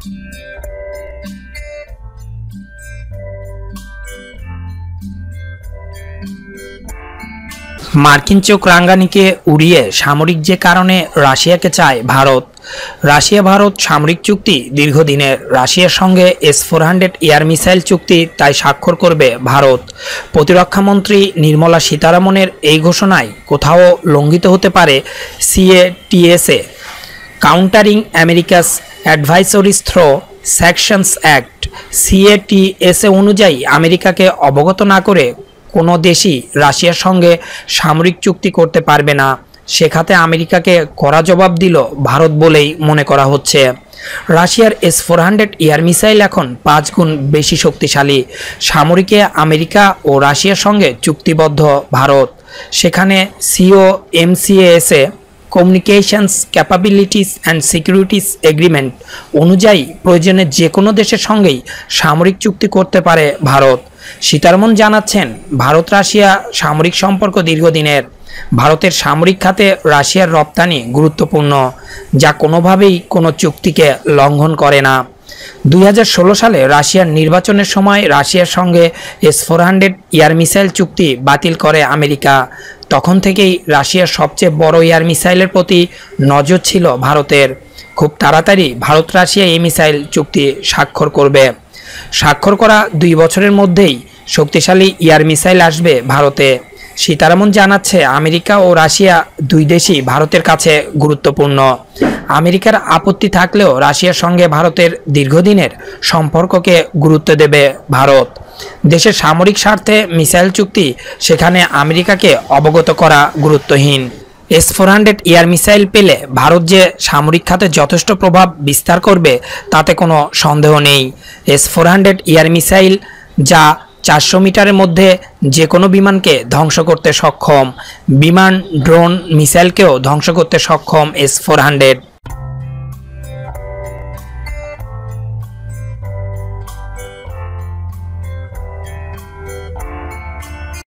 মার্কিন চোখ রাঙ্গানিকে উড়িয়ে সামরিক যে কারণে রাশিয়াকে চায় ভারত রাশিয়া ভারত সামরিক চুক্তি দীর্ঘদিনের রাশিয়ার সঙ্গে S four hundred air missile চুক্তি তাই স্বাক্ষর করবে ভারত প্রতিরক্ষামন্ত্রী নির্মলা সীতারামনের এই ঘোষণায় কোথাও লঙ্ঘিত হতে পারে CATSA countering America's adversaries through sanctions act CATSA অনুযায়ী আমেরিকাকে অবগত না করে কোনো দেশই রাশিয়ার সঙ্গে সামরিক চুক্তি করতে পারবে না সেখাতে আমেরিকাকে করা জবাব দিল ভারত বলেই মনে করা হচ্ছে রাশিয়ার S four hundred air missile এখন পাঁচ গুণ বেশি শক্তিশালী সামরিকে আমেরিকা ও রাশিয়ার সঙ্গে চুক্তিবদ্ধ ভারত সেখানে CO MCSA communications capabilities and securities agreement অনুযায়ী প্রয়োজনে যে কোনো দেশের সঙ্গেই সামরিক চুক্তি করতে পারে ভারত সীতারমন জানাচ্ছেন ভারত রাশিয়া সামরিক সম্পর্ক দীর্ঘদিনের ভারতের সামরিক খাতে রাশিয়ার রপ্তানি গুরুত্বপূর্ণ যা কোনোভাবেই কোনো চুক্তিকে লঙ্ঘন করে না দুই সালে রাশিয়ার নির্বাচনের সময় রাশিয়ার সঙ্গে S four hundred air missile চুক্তি বাতিল করে আমেরিকা তখন থেকেই রাশিয়ার সবচেয়ে বড় এয়ার মিসাইলের প্রতি নজর ছিল ভারতের খুব তাড়াতাড়ি ভারত রাশিয়া এই মিসাইল চুক্তি স্বাক্ষর করবে স্বাক্ষর করা দুই বছরের মধ্যেই শক্তিশালী এয়ার মিসাইল আসবে ভারতে সীতারামন জানাচ্ছে আমেরিকা ও রাশিয়া দুই দেশই ভারতের কাছে গুরুত্বপূর্ণ আমেরিকার আপত্তি থাকলেও রাশিয়ার সঙ্গে ভারতের দীর্ঘদিনের সম্পর্ককে গুরুত্ব দেবে ভারত দেশের সামরিক স্বার্থে মিসাইল চুক্তি সেখানে আমেরিকাকে অবগত করা গুরুত্বহীন S four hundred air missile পেলে ভারত যে সামরিক খাতে যথেষ্ট প্রভাব বিস্তার করবে তাতে কোনো সন্দেহ নেই S four hundred air missile যা চারশো মিটারের মধ্যে যে কোনো বিমানকে ধ্বংস করতে সক্ষম বিমান ড্রোন মিসাইলকেও ধ্বংস করতে সক্ষম এস ফোর হান্ড্রেড